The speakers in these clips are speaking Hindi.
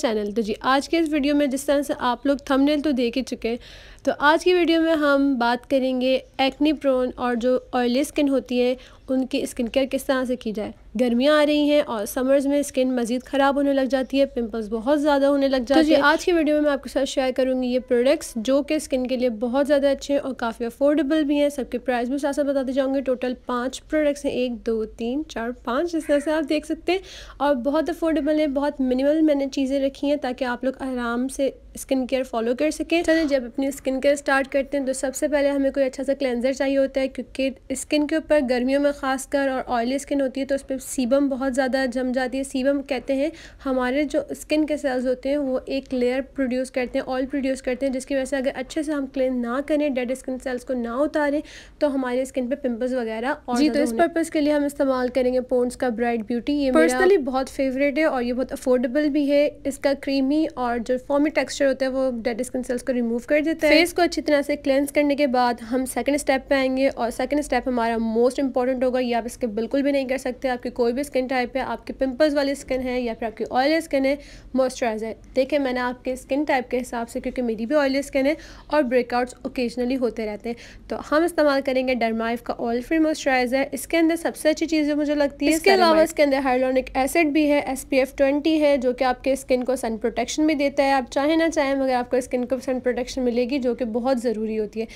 चैनल तो जी आज के इस वीडियो में जिस तरह से आप लोग थंबनेल तो देख ही चुके हैं तो आज की वीडियो में हम बात करेंगे एक्नी प्रोन और जो ऑयली स्किन होती है उनकी स्किन केयर किस तरह से की जाए गर्मियाँ आ रही हैं और समर्स में स्किन मज़ीद ख़राब होने लग जाती है पिंपल्स बहुत ज़्यादा होने लग तो जाते हैं तो जी आज की वीडियो में मैं आपके साथ शेयर करूँगी ये प्रोडक्ट्स जो कि स्किन के लिए बहुत ज़्यादा अच्छे हैं और काफ़ी अफोर्डेबल भी हैं सबके प्राइस भी साथ साथ बताते जाऊँगी टोटल पाँच प्रोडक्ट्स हैं एक दो तीन चार पाँच जिस तरह से आप देख सकते हैं और बहुत अफोर्डेबल हैं बहुत मिनिमल मैंने चीज़ें रखी हैं ताकि आप लोग आराम से स्किन केयर फॉलो कर सकें चलें जब अपनी स्किन केयर स्टार्ट करते हैं तो सबसे पहले हमें कोई अच्छा सा क्लेंजर चाहिए होता है क्योंकि स्किन के ऊपर गर्मियों में खासकर और ऑयली स्किन होती है तो उस पर सीबम बहुत ज़्यादा जम जाती है सीबम कहते हैं हमारे जो स्किन के सेल्स होते हैं वो एक लेयर प्रोड्यूस करते हैं ऑयल प्रोड्यूस करते हैं जिसकी वजह से अगर अच्छे से हम क्लेन ना करें डेड स्किन सेल्स को ना उतारें तो हमारे स्किन पर पिम्पल्स वगैरह और जी तो इस पर्पज़ के लिए हम इस्तेमाल करेंगे पोन्स का ब्राइट ब्यूटी ये पर्सनली बहुत फेवरेट है और ये बहुत अफोर्डेबल भी है इसका क्रीमी और जो फॉमी टेक्सचर मॉइस्चर होता है वो डेड स्किन सेल्स को रिमूव कर देता है फेस को अच्छी तरह से क्लेंस करने के बाद हम सेकंड स्टेप पे आएंगे और सेकंड स्टेप हमारा मोस्ट इंपॉर्टेंट होगा ये आप इसके बिल्कुल भी नहीं कर सकते आपकी कोई भी स्किन टाइप है आपकी पिंपल्स वाली स्किन है या फिर आपकी ऑयली स्किन है मॉइस्चराइजर देखिए मैंने आपके स्किन टाइप के हिसाब से क्योंकि मेरी भी ऑयली स्किन है और ब्रेकआउट्स ओकेजनली होते रहते हैं तो हम इस्तेमाल करेंगे डरमाइफ का ऑयल फ्री मॉइस्चराइजर इसके अंदर सबसे अच्छी चीज़ मुझे लगती है इसके अलावा इसके अंदर हाइलोनिक एसिड भी है एस पी एफ ट्वेंटी है जो कि आपके स्किन को सन प्रोटेक्शन भी देता है आप चाहें ना चाहें मगर आपको स्किन को सन प्रोटेक्शन मिलेगी जो कि बहुत ज़रूरी होती है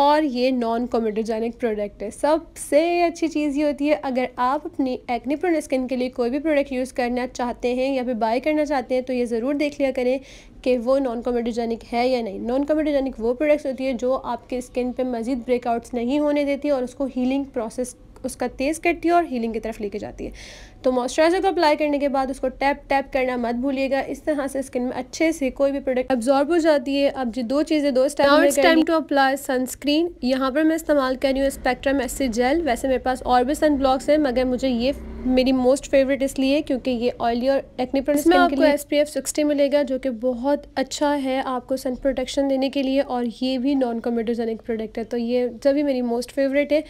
और ये नॉन कॉमेडोजेनिक प्रोडक्ट है सबसे अच्छी चीज़ ये होती है अगर आप अपनी एक्ने प्रोन स्किन के लिए कोई भी प्रोडक्ट यूज़ करना चाहते हैं या फिर बाय करना चाहते हैं तो ये ज़रूर देख लिया करें कि वो नॉन कॉमेडोजेनिक है या नहीं नॉन कॉमेडोजेनिक वो प्रोडक्ट्स होती है जो आपके स्किन पर मज़ीद ब्रेकआउट्स नहीं होने देती और उसको हीलिंग प्रोसेस उसका तेज़ करती है और हीलिंग की तरफ लेके जाती है तो मॉइस्चराइजर को अप्लाई करने के बाद उसको टैप टैप करना मत भूलिएगा इस तरह से स्किन में अच्छे से कोई भी प्रोडक्ट अब्जॉर्ब हो जाती है अब जो दो चीज़ें दो टाइम टू अप्लाई सनस्क्रीन यहाँ पर मैं इस्तेमाल कर रही हूँ स्पेक्ट्रम एसिड जेल वैसे मेरे पास और भी सन ब्लॉक्स हैं मगर मुझे ये मेरी मोस्ट फेवरेट इसलिए क्योंकि ये ऑयली और एक्ने प्रोडक्ट इसमें आपको एस पी एफ सिक्सटी मिलेगा जो कि बहुत अच्छा है आपको सन प्रोटेक्शन देने के लिए और ये भी नॉन कॉमेडोजेनिक प्रोडक्ट है तो ये सभी मेरी मोस्ट फेवरेट है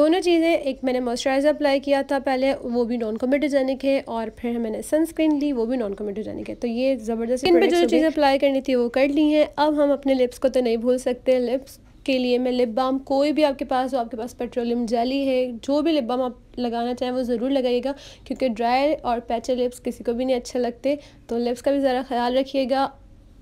दोनों चीज़ें एक मैंने मॉइस्चराइज़र अप्लाई किया था पहले वो भी नॉन कॉमेडोजेनिक है और फिर मैंने सनस्क्रीन ली वो भी नॉन कॉमेडोजेनिक है तो ये ज़बरदस्त इन पर जो चीज़ें अप्लाई करनी थी वो कर ली हैं अब हम अपने लिप्स को तो नहीं भूल सकते लिप्स के लिए मैं लिप बाम कोई भी आपके पास हो आपके पास पेट्रोलियम जेली है जो भी लिप बाम आप लगाना चाहें वो ज़रूर लगाइएगा क्योंकि ड्राई और पैचे लिप्स किसी को भी नहीं अच्छे लगते तो लिप्स का भी ज़रा ख्याल रखिएगा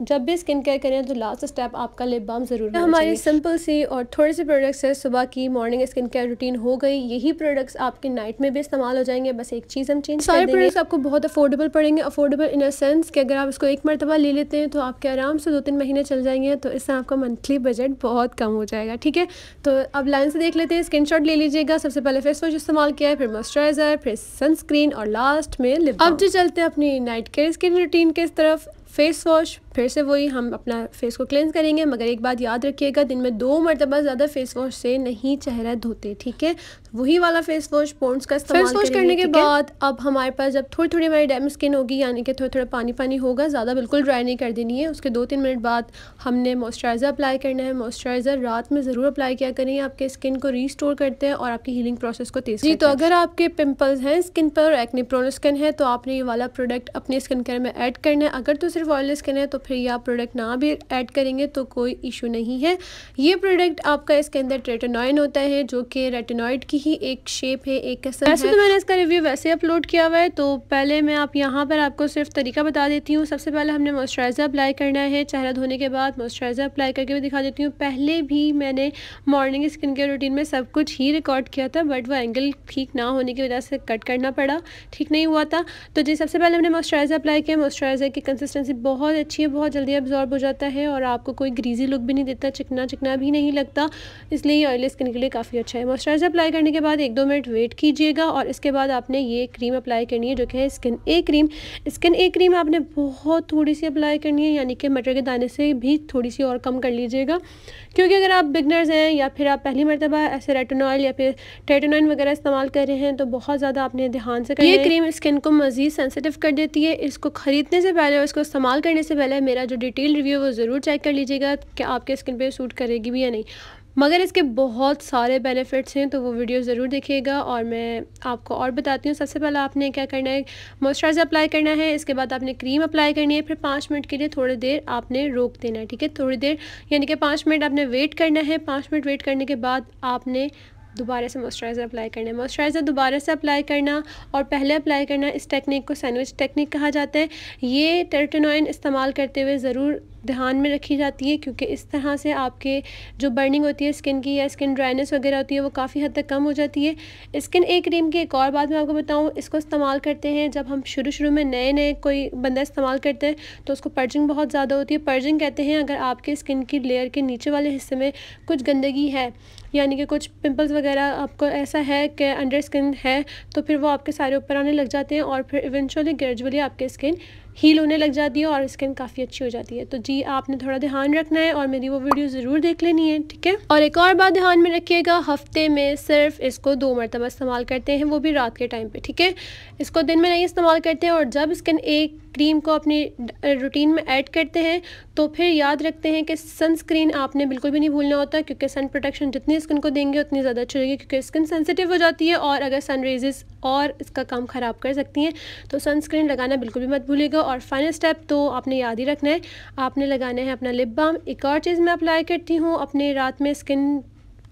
जब भी स्किन केयर करें तो लास्ट स्टेप आपका लिप बाम ज़रूर हमारी सिंपल सी और थोड़े से प्रोडक्ट्स है सुबह की मॉर्निंग स्किन केयर रूटीन हो गई यही प्रोडक्ट्स आपके नाइट में भी इस्तेमाल हो जाएंगे बस एक चीज़ हम चेंज सारे प्रोडक्ट्स आपको बहुत अफोर्डेबल पड़ेंगे अफोर्डेबल इन अ सेंस कि अगर आप इसको एक मरतबा ले लेते हैं तो आपके आराम से दो तीन महीने चल जाएंगे तो इससे आपका मंथली बजट बहुत कम हो जाएगा ठीक है तो अब लाइन से देख लेते हैं स्क्रीन ले लीजिएगा सबसे पहले फेस वॉश इस्तेमाल किया है फिर मॉइस्चराइजर फिर सनस्क्रीन और लास्ट में लिप अब जो चलते हैं अपनी नाइट केयर स्किन रूटीन के इस तरफ फेस वॉश फिर से वही हम अपना फेस को क्लेंस करेंगे मगर एक बात याद रखिएगा दिन में दो मरतबा ज़्यादा फेस वॉश से नहीं चेहरा धोते ठीक है वही वाला फेस वॉश पोन्स का इस्तेमाल फेस वॉश करने के बाद अब हमारे पास जब थोड़ी थोड़ी हमारी डैम स्किन होगी यानी कि थोड़ा थोड़ा पानी पानी होगा ज़्यादा बिल्कुल ड्राई नहीं कर देनी है उसके दो तीन मिनट बाद हमने मॉइस्चराइज़र अप्लाई करना है मॉइस्चराइज़र रात में ज़रूर अप्लाई किया करें आपके स्किन को रीस्टोर करते हैं और आपकी हीलिंग प्रोसेस को तेज जी तो अगर आपके पिम्पल्स हैं स्किन पर एक्नी प्रोन स्किन है तो आपने ये वाला प्रोडक्ट अपने स्किन केयर में ऐड करना है अगर तो सिर्फ ऑयल स्किन है तो फिर ये आप प्रोडक्ट ना भी ऐड करेंगे तो कोई इशू नहीं है ये प्रोडक्ट आपका इसके अंदर ट्रेटेनॉइन होता है जो कि रेटेनॉइड की ही एक शेप है एक कसम वैसे तो मैंने इसका रिव्यू वैसे अपलोड किया हुआ है तो पहले मैं आप यहाँ पर आपको सिर्फ तरीका बता देती हूँ सबसे पहले हमने मॉइस्चराइज़र अप्लाई करना है चेहरा धोने के बाद मॉइस्चराइज़र अप्लाई करके भी दिखा देती हूँ पहले भी मैंने मॉर्निंग स्किन केयर रूटीन में सब कुछ ही रिकॉर्ड किया था बट वो एंगल ठीक ना होने की वजह से कट करना पड़ा ठीक नहीं हुआ था तो जी सबसे पहले हमने मॉइस्चराइज़र अप्लाई किया मॉइस्चराइज़र की कंसिस्टेंसी बहुत अच्छी है बहुत जल्दी एब्जॉर्ब हो जाता है और आपको कोई ग्रीजी लुक भी नहीं देता चिकना चिकना भी नहीं लगता इसलिए ये ऑयली स्किन के लिए काफ़ी अच्छा है मॉइस्चराइज़र अप्लाई करने के बाद एक दो मिनट वेट कीजिएगा और इसके बाद आपने ये क्रीम अप्लाई करनी है जो कि है skin a cream skin a cream आपने बहुत थोड़ी सी अप्लाई करनी है यानी कि मटर के दाने से भी थोड़ी सी और कम कर लीजिएगा क्योंकि अगर आप बिगनर्स हैं या फिर आप पहली मरतबा ऐसे ऑयल या फिर ऑयल वगैरह इस्तेमाल कर रहे हैं तो बहुत ज़्यादा आपने ध्यान से कर ये क्रीम स्किन को मज़ीद सेंसिटिव कर देती है इसको ख़रीदने से पहले और इसको इस्तेमाल करने से पहले है मेरा जो डिटेल रिव्यू वो ज़रूर चेक कर लीजिएगा कि आपके स्किन पे सूट करेगी भी या नहीं मगर इसके बहुत सारे बेनिफिट्स हैं तो वो वीडियो ज़रूर देखिएगा और मैं आपको और बताती हूँ सबसे पहले आपने क्या करना है मॉइस्चराइज़र अप्लाई करना है इसके बाद आपने क्रीम अप्लाई करनी है फिर पाँच मिनट के लिए थोड़ी देर आपने रोक देना है ठीक है थोड़ी देर यानी कि पाँच मिनट आपने वेट करना है पाँच मिनट वेट करने के बाद आपने दोबारा से मॉइस्चराइज़र अप्लाई करना है मॉइस्चराइज़र दोबारा से अप्लाई करना और पहले अप्लाई करना इस टेक्निक को सैंडविच टेक्निक कहा जाता है ये टेरटोनाइन इस्तेमाल करते हुए ज़रूर ध्यान में रखी जाती है क्योंकि इस तरह से आपके जो बर्निंग होती है स्किन की या स्किन ड्राइनेस वगैरह होती है वो काफ़ी हद तक कम हो जाती है स्किन ए क्रीम की एक और बात मैं आपको बताऊँ इसको इस्तेमाल करते हैं जब हम शुरू शुरू में नए नए कोई बंदा इस्तेमाल करते हैं तो उसको पर्जिंग बहुत ज़्यादा होती है पर्जिंग कहते हैं अगर आपके स्किन की लेयर के नीचे वाले हिस्से में कुछ गंदगी है यानी कि कुछ पिम्पल्स वगैरह आपको ऐसा है कि अंडर स्किन है तो फिर वो आपके सारे ऊपर आने लग जाते हैं और फिर इवेंचुअली ग्रेजुअली आपके स्किन हील होने लग जाती है और स्किन काफ़ी अच्छी हो जाती है तो जी आपने थोड़ा ध्यान रखना है और मेरी वो वीडियो ज़रूर देख लेनी है ठीक है और एक और बात ध्यान में रखिएगा हफ्ते में सिर्फ इसको दो मरतबा इस्तेमाल करते हैं वो भी रात के टाइम पर ठीक है इसको दिन में नहीं इस्तेमाल करते हैं और जब स्किन एक क्रीम को अपनी रूटीन में ऐड करते हैं तो फिर याद रखते हैं कि सनस्क्रीन आपने बिल्कुल भी नहीं भूलना होता क्योंकि सन प्रोटेक्शन जितनी स्किन को देंगे उतनी ज़्यादा अच्छी रहेगी क्योंकि स्किन सेंसिटिव हो जाती है और अगर सन रेजेज़ और इसका काम ख़राब कर सकती हैं तो सनस्क्रीन लगाना बिल्कुल भी मत भूलिएगा और फाइनल स्टेप तो आपने याद ही रखना है आपने लगाना है अपना लिप बाम एक और चीज़ मैं अप्लाई करती हूँ अपने रात में स्किन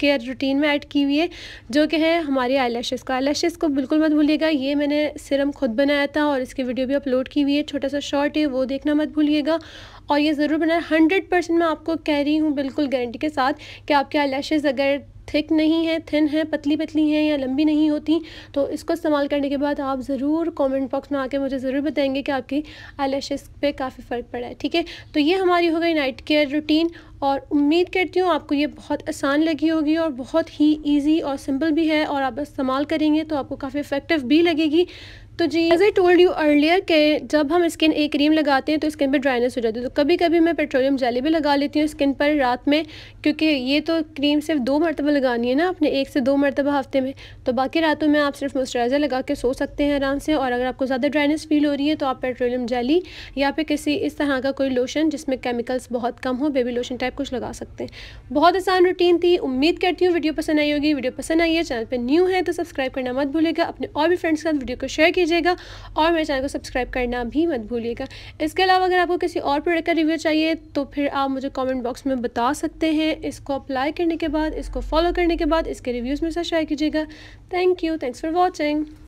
केयर रूटीन में ऐड की हुई है जो कि है हमारे आई लैशेज़ का आई लैशेज़ को बिल्कुल मत भूलिएगा ये मैंने सिरम खुद बनाया था और इसकी वीडियो भी अपलोड की हुई है छोटा सा शॉर्ट है वो देखना मत भूलिएगा और ये ज़रूर बनाए हंड्रेड परसेंट मैं आपको कह रही हूँ बिल्कुल गारंटी के साथ कि आपके आई लैशेज़ अगर थिक नहीं है थिन है पतली पतली हैं या लंबी नहीं होती तो इसको इस्तेमाल करने के बाद आप ज़रूर कमेंट बॉक्स में आके मुझे ज़रूर बताएंगे कि आपकी आई पे काफ़ी फ़र्क पड़ा है ठीक है तो ये हमारी हो गई नाइट केयर रूटीन और उम्मीद करती हूँ आपको ये बहुत आसान लगी होगी और बहुत ही ईजी और सिंपल भी है और आप इस्तेमाल करेंगे तो आपको काफ़ी इफ़ेक्टिव भी लगेगी तो जी as I told you earlier के जब हम स्किन एक क्रीम लगाते हैं तो स्किन पर ड्राइनेस हो जाती है तो कभी कभी मैं पेट्रोलियम जेली भी लगा लेती हूँ स्किन पर रात में क्योंकि ये तो क्रीम सिर्फ दो मरतबा लगानी है ना आपने एक से दो मरतबा हफ्ते में तो बाकी रातों में आप सिर्फ मॉइस्चराइज़र लगा के सो सकते हैं आराम से और अगर आपको ज़्यादा ड्राइनेस फील हो रही है तो आप पेट्रोलियम जेली या फिर किसी इस तरह का कोई लोशन जिसमें केमिकल्स बहुत कम हो बेबी लोशन टाइप कुछ लगा सकते हैं बहुत आसान रूटीन थी उम्मीद करती हूँ वीडियो पसंद आई होगी वीडियो पसंद आई है चैनल पर न्यू है तो सब्सक्राइब करना मत भूलेगा अपने और भी फ्रेंड्स के साथ वीडियो को शेयर कीजिए कीजिएगा और मेरे चैनल को सब्सक्राइब करना भी मत भूलिएगा इसके अलावा अगर आपको किसी और प्रोडक्ट का रिव्यू चाहिए तो फिर आप मुझे कमेंट बॉक्स में बता सकते हैं इसको अप्लाई करने के बाद इसको फॉलो करने के बाद इसके रिव्यूज़ मेरे साथ शेयर कीजिएगा thank you thanks for watching